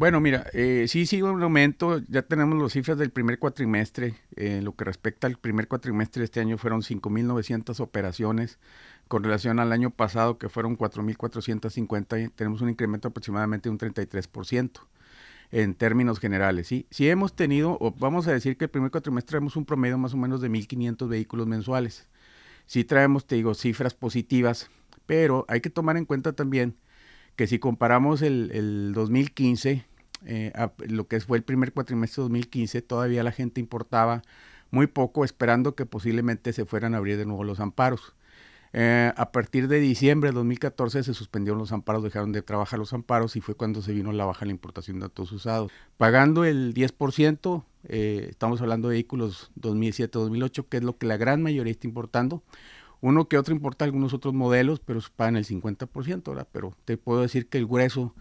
Bueno, mira, eh, sí, sí, un aumento. Ya tenemos las cifras del primer cuatrimestre. Eh, en lo que respecta al primer cuatrimestre de este año fueron 5.900 operaciones con relación al año pasado, que fueron 4.450. tenemos un incremento aproximadamente de un 33% en términos generales. Sí, sí hemos tenido, o vamos a decir que el primer cuatrimestre tenemos un promedio más o menos de 1.500 vehículos mensuales. Sí traemos, te digo, cifras positivas, pero hay que tomar en cuenta también que si comparamos el, 2015, eh, lo que fue el primer cuatrimestre de 2015, todavía la gente importaba muy poco, esperando que posiblemente se fueran a abrir de nuevo los amparos. Eh, a partir de diciembre de 2014 se suspendieron los amparos, dejaron de trabajar los amparos y fue cuando se vino la baja en la importación de datos usados. Pagando el 10%, eh, estamos hablando de vehículos 2007-2008, que es lo que la gran mayoría está importando. Uno que otro importa algunos otros modelos, pero pagan el 50%, ¿verdad? Pero te puedo decir que el grueso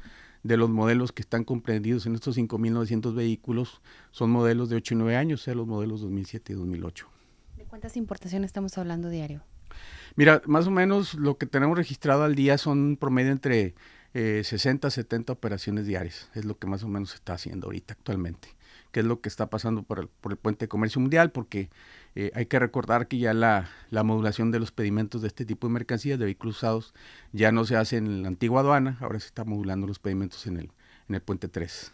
de los modelos que están comprendidos en estos 5.900 vehículos son modelos de 8 y 9 años, o sea, los modelos 2007 y 2008. ¿De cuántas importaciones estamos hablando diario? Mira, más o menos lo que tenemos registrado al día son promedio entre 60 a 70 operaciones diarias. Es lo que más o menos se está haciendo ahorita actualmente, que es lo que está pasando por el, por el puente de comercio mundial, porque eh, hay que recordar que ya la, modulación de los pedimentos de este tipo de mercancías, de vehículos usados, ya no se hace en la antigua aduana, ahora se está modulando los pedimentos en el, en el puente 3.